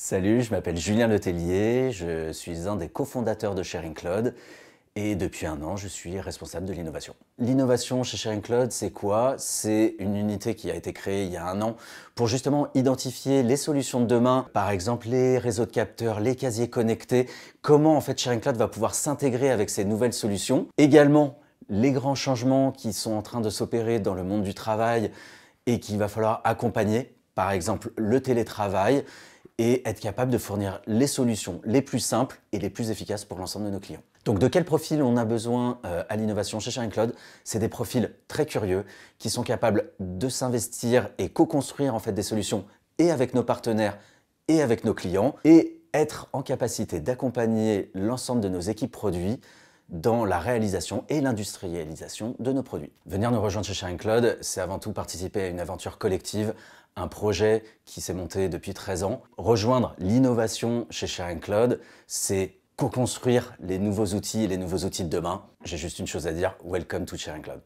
Salut, je m'appelle Julien Letellier, je suis un des cofondateurs de Sharing Cloud et depuis un an, je suis responsable de l'innovation. L'innovation chez Sharing Cloud, c'est quoi C'est une unité qui a été créée il y a un an pour justement identifier les solutions de demain, par exemple les réseaux de capteurs, les casiers connectés, comment en fait Sharing Cloud va pouvoir s'intégrer avec ces nouvelles solutions. Également, les grands changements qui sont en train de s'opérer dans le monde du travail et qu'il va falloir accompagner, par exemple le télétravail et être capable de fournir les solutions les plus simples et les plus efficaces pour l'ensemble de nos clients. Donc de quel profil on a besoin euh, à l'innovation chez Sharing Cloud C'est des profils très curieux qui sont capables de s'investir et co-construire en fait des solutions et avec nos partenaires et avec nos clients et être en capacité d'accompagner l'ensemble de nos équipes produits dans la réalisation et l'industrialisation de nos produits. Venir nous rejoindre chez Sharing Cloud, c'est avant tout participer à une aventure collective, un projet qui s'est monté depuis 13 ans. Rejoindre l'innovation chez Sharing Cloud, c'est co-construire les nouveaux outils et les nouveaux outils de demain. J'ai juste une chose à dire, welcome to Sharing Cloud.